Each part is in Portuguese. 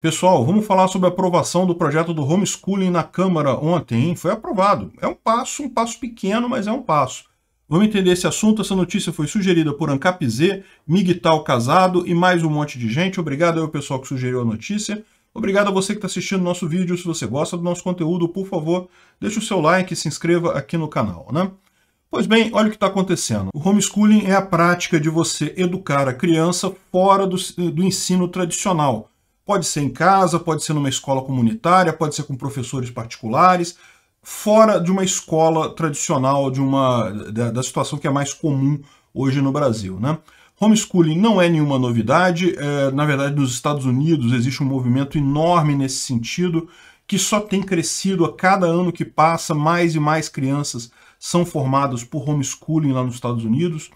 Pessoal, vamos falar sobre a aprovação do projeto do homeschooling na Câmara ontem. Foi aprovado. É um passo, um passo pequeno, mas é um passo. Vamos entender esse assunto. Essa notícia foi sugerida por Ancap Z, Miguel Casado e mais um monte de gente. Obrigado ao pessoal que sugeriu a notícia. Obrigado a você que está assistindo nosso vídeo. Se você gosta do nosso conteúdo, por favor, deixe o seu like e se inscreva aqui no canal. Né? Pois bem, olha o que está acontecendo. O homeschooling é a prática de você educar a criança fora do, do ensino tradicional Pode ser em casa, pode ser numa escola comunitária, pode ser com professores particulares, fora de uma escola tradicional, de uma da, da situação que é mais comum hoje no Brasil. Né? Homeschooling não é nenhuma novidade, é, na verdade, nos Estados Unidos existe um movimento enorme nesse sentido, que só tem crescido a cada ano que passa, mais e mais crianças são formadas por homeschooling lá nos Estados Unidos.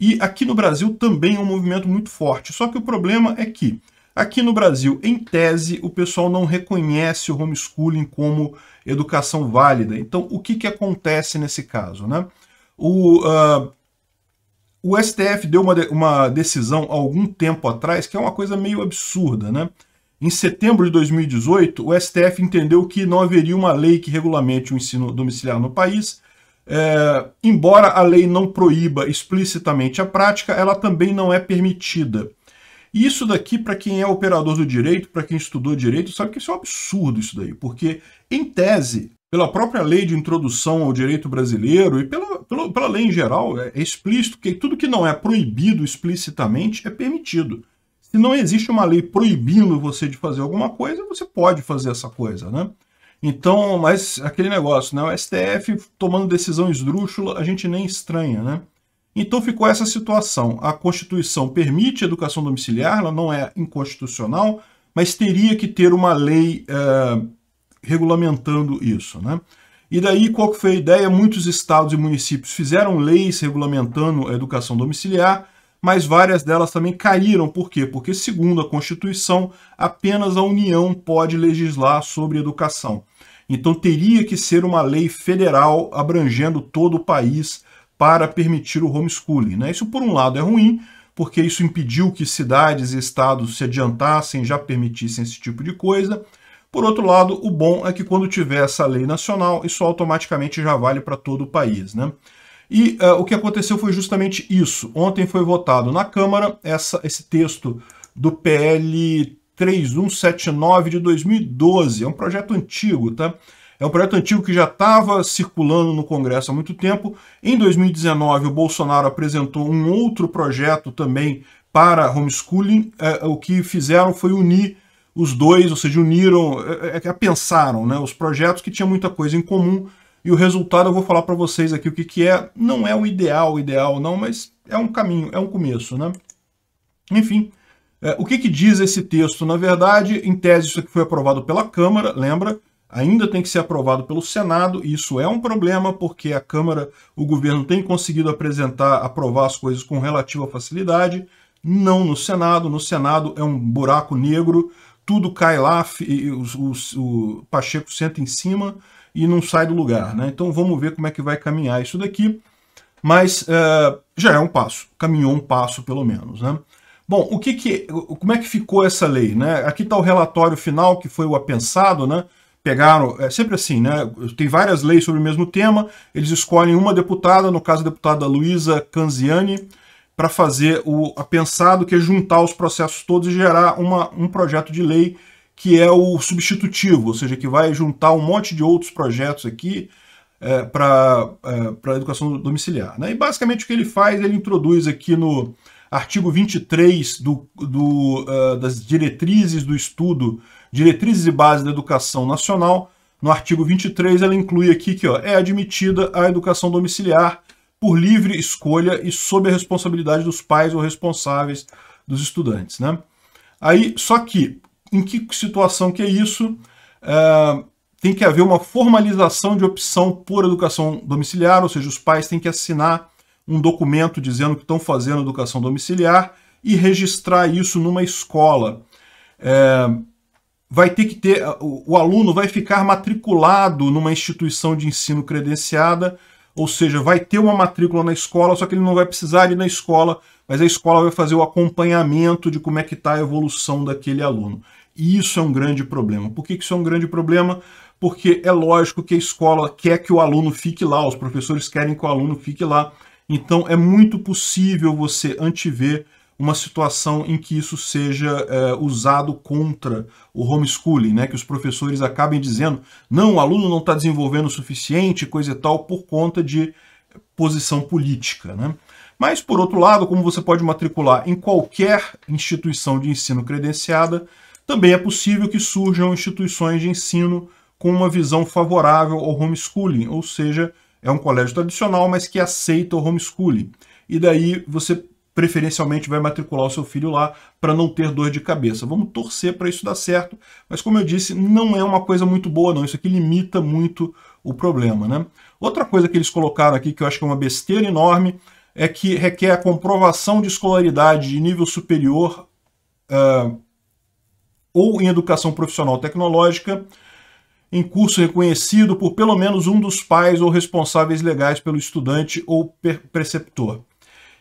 E aqui no Brasil também é um movimento muito forte. Só que o problema é que Aqui no Brasil, em tese, o pessoal não reconhece o homeschooling como educação válida. Então, o que, que acontece nesse caso? Né? O, uh, o STF deu uma, de, uma decisão há algum tempo atrás que é uma coisa meio absurda. Né? Em setembro de 2018, o STF entendeu que não haveria uma lei que regulamente o ensino domiciliar no país. É, embora a lei não proíba explicitamente a prática, ela também não é permitida. E isso daqui, para quem é operador do direito, para quem estudou direito, sabe que isso é um absurdo isso daí, porque, em tese, pela própria lei de introdução ao direito brasileiro e pela, pela, pela lei em geral, é, é explícito que tudo que não é proibido explicitamente é permitido. Se não existe uma lei proibindo você de fazer alguma coisa, você pode fazer essa coisa, né? Então, mas aquele negócio, né? O STF tomando decisão esdrúxula, a gente nem estranha, né? Então ficou essa situação. A Constituição permite a educação domiciliar, ela não é inconstitucional, mas teria que ter uma lei é, regulamentando isso. Né? E daí, qual foi a ideia? Muitos estados e municípios fizeram leis regulamentando a educação domiciliar, mas várias delas também caíram. Por quê? Porque, segundo a Constituição, apenas a União pode legislar sobre educação. Então teria que ser uma lei federal abrangendo todo o país para permitir o homeschooling. Né? Isso, por um lado, é ruim, porque isso impediu que cidades e estados se adiantassem, já permitissem esse tipo de coisa. Por outro lado, o bom é que quando tiver essa lei nacional, isso automaticamente já vale para todo o país. Né? E uh, o que aconteceu foi justamente isso. Ontem foi votado na Câmara essa, esse texto do PL 3179 de 2012. É um projeto antigo, tá? É um projeto antigo que já estava circulando no Congresso há muito tempo. Em 2019, o Bolsonaro apresentou um outro projeto também para homeschooling. É, o que fizeram foi unir os dois, ou seja, uniram, é, é, pensaram né, os projetos que tinham muita coisa em comum. E o resultado eu vou falar para vocês aqui o que, que é. Não é o ideal, o ideal não, mas é um caminho, é um começo. Né? Enfim, o que, que diz esse texto? Na verdade, em tese, isso aqui foi aprovado pela Câmara, lembra? ainda tem que ser aprovado pelo Senado, e isso é um problema, porque a Câmara, o governo tem conseguido apresentar, aprovar as coisas com relativa facilidade, não no Senado. No Senado é um buraco negro, tudo cai lá, o, o, o Pacheco senta em cima e não sai do lugar. Né? Então vamos ver como é que vai caminhar isso daqui, mas eh, já é um passo, caminhou um passo pelo menos. Né? Bom, o que que, como é que ficou essa lei? Né? Aqui está o relatório final, que foi o apensado, né? pegaram, é sempre assim, né? Tem várias leis sobre o mesmo tema, eles escolhem uma deputada, no caso a deputada Luísa Canziani, para fazer o a pensado que é juntar os processos todos e gerar uma, um projeto de lei que é o substitutivo, ou seja, que vai juntar um monte de outros projetos aqui é, para é, para educação domiciliar. Né? E basicamente o que ele faz, ele introduz aqui no artigo 23 do, do, uh, das diretrizes do estudo Diretrizes e Bases da Educação Nacional, no artigo 23, ela inclui aqui que ó, é admitida a educação domiciliar por livre escolha e sob a responsabilidade dos pais ou responsáveis dos estudantes. Né? Aí, só que, em que situação que é isso? É, tem que haver uma formalização de opção por educação domiciliar, ou seja, os pais têm que assinar um documento dizendo que estão fazendo educação domiciliar e registrar isso numa escola. É, vai ter que ter, o, o aluno vai ficar matriculado numa instituição de ensino credenciada, ou seja, vai ter uma matrícula na escola, só que ele não vai precisar ir na escola, mas a escola vai fazer o acompanhamento de como é que está a evolução daquele aluno. E isso é um grande problema. Por que isso é um grande problema? Porque é lógico que a escola quer que o aluno fique lá, os professores querem que o aluno fique lá. Então é muito possível você antever uma situação em que isso seja é, usado contra o homeschooling, né? que os professores acabem dizendo não, o aluno não está desenvolvendo o suficiente, coisa e tal, por conta de posição política. Né? Mas, por outro lado, como você pode matricular em qualquer instituição de ensino credenciada, também é possível que surjam instituições de ensino com uma visão favorável ao homeschooling, ou seja, é um colégio tradicional, mas que aceita o homeschooling. E daí você preferencialmente vai matricular o seu filho lá para não ter dor de cabeça. Vamos torcer para isso dar certo, mas como eu disse, não é uma coisa muito boa não, isso aqui limita muito o problema. Né? Outra coisa que eles colocaram aqui, que eu acho que é uma besteira enorme, é que requer a comprovação de escolaridade de nível superior uh, ou em educação profissional tecnológica em curso reconhecido por pelo menos um dos pais ou responsáveis legais pelo estudante ou preceptor.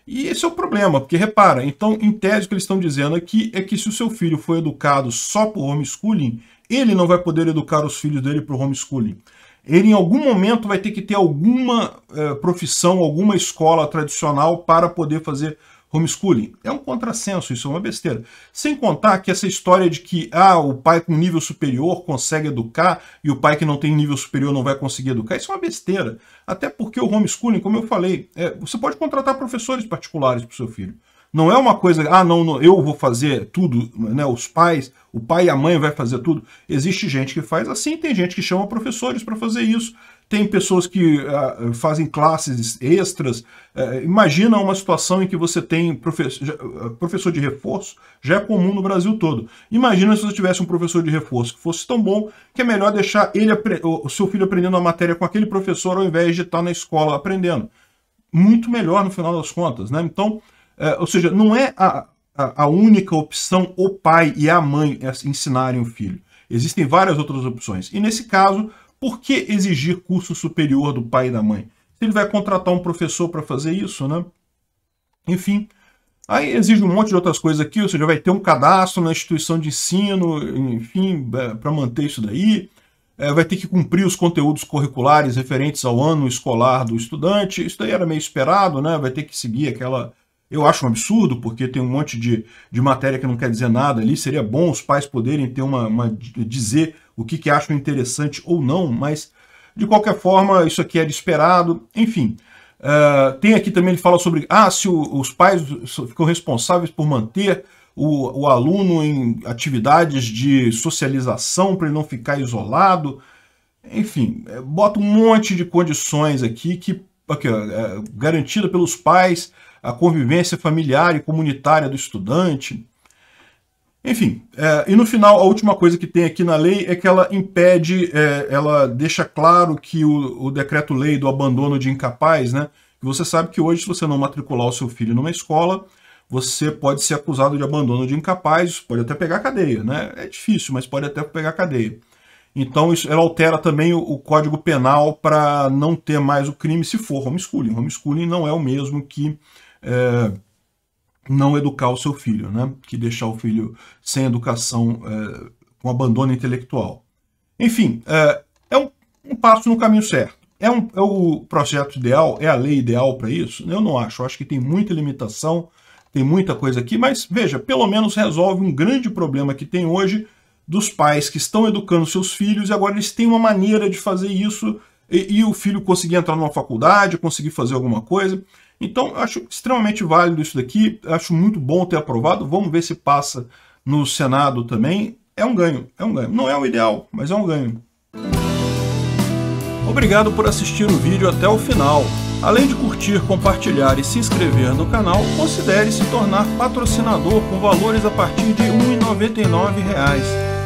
E esse é o problema, porque repara, então, em tese, o que eles estão dizendo aqui é que se o seu filho foi educado só por homeschooling, ele não vai poder educar os filhos dele por homeschooling. Ele, em algum momento, vai ter que ter alguma eh, profissão, alguma escola tradicional para poder fazer homeschooling. É um contrassenso, isso é uma besteira. Sem contar que essa história de que ah, o pai com nível superior consegue educar e o pai que não tem nível superior não vai conseguir educar, isso é uma besteira. Até porque o homeschooling, como eu falei, é, você pode contratar professores particulares para o seu filho. Não é uma coisa, ah, não, não, eu vou fazer tudo, né? Os pais, o pai e a mãe vai fazer tudo. Existe gente que faz assim, tem gente que chama professores para fazer isso tem pessoas que uh, fazem classes extras. Uh, imagina uma situação em que você tem profe ah, professor de reforço, já é comum no Brasil todo. Imagina se você tivesse um professor de reforço que fosse tão bom que é melhor deixar ele o seu filho aprendendo a matéria com aquele professor ao invés de estar na escola aprendendo. Muito melhor no final das contas, né? Então, uh, ou seja, não é a, a, a única opção o pai e a mãe é, ensinarem o filho. Existem várias outras opções. E nesse caso, por que exigir curso superior do pai e da mãe? Se ele vai contratar um professor para fazer isso, né? Enfim, aí exige um monte de outras coisas aqui, ou seja, vai ter um cadastro na instituição de ensino, enfim, é, para manter isso daí. É, vai ter que cumprir os conteúdos curriculares referentes ao ano escolar do estudante. Isso daí era meio esperado, né? Vai ter que seguir aquela eu acho um absurdo, porque tem um monte de, de matéria que não quer dizer nada ali. Seria bom os pais poderem ter uma, uma dizer o que, que acham interessante ou não, mas de qualquer forma, isso aqui era esperado. Enfim, uh, tem aqui também, ele fala sobre ah, se o, os pais ficam responsáveis por manter o, o aluno em atividades de socialização para ele não ficar isolado. Enfim, eh, bota um monte de condições aqui que é garantida pelos pais a convivência familiar e comunitária do estudante. Enfim, é, e no final, a última coisa que tem aqui na lei é que ela impede, é, ela deixa claro que o, o decreto-lei do abandono de incapaz, né? Você sabe que hoje, se você não matricular o seu filho numa escola, você pode ser acusado de abandono de incapaz, pode até pegar cadeia, né? É difícil, mas pode até pegar cadeia. Então, isso, ela altera também o, o Código Penal para não ter mais o crime se for homeschooling. Homeschooling não é o mesmo que é, não educar o seu filho, né? que deixar o filho sem educação, é, com abandono intelectual. Enfim, é, é um, um, passo no caminho certo. É, um, é o projeto ideal? É a lei ideal para isso? Eu não acho. Eu acho que tem muita limitação, tem muita coisa aqui, mas veja, pelo menos resolve um grande problema que tem hoje dos pais que estão educando seus filhos e agora eles têm uma maneira de fazer isso e, e o filho conseguir entrar numa faculdade, conseguir fazer alguma coisa. Então, acho extremamente válido isso daqui, acho muito bom ter aprovado, vamos ver se passa no Senado também. É um ganho, é um ganho. Não é o ideal, mas é um ganho. Obrigado por assistir o vídeo até o final. Além de curtir, compartilhar e se inscrever no canal, considere se tornar patrocinador com valores a partir de R$ 1,99